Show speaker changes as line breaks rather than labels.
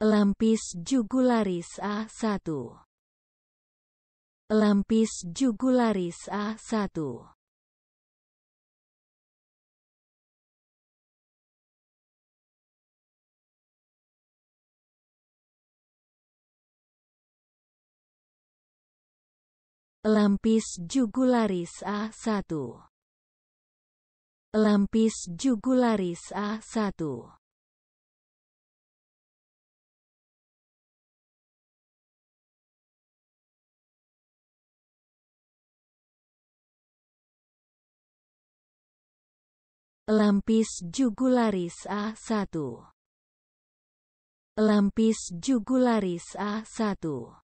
Lampis jugularis A1 Lampis jugularis A1 Lampis jugularis A1 Lampis jugularis A1 Lampis jugularis A1 Lampis jugularis A1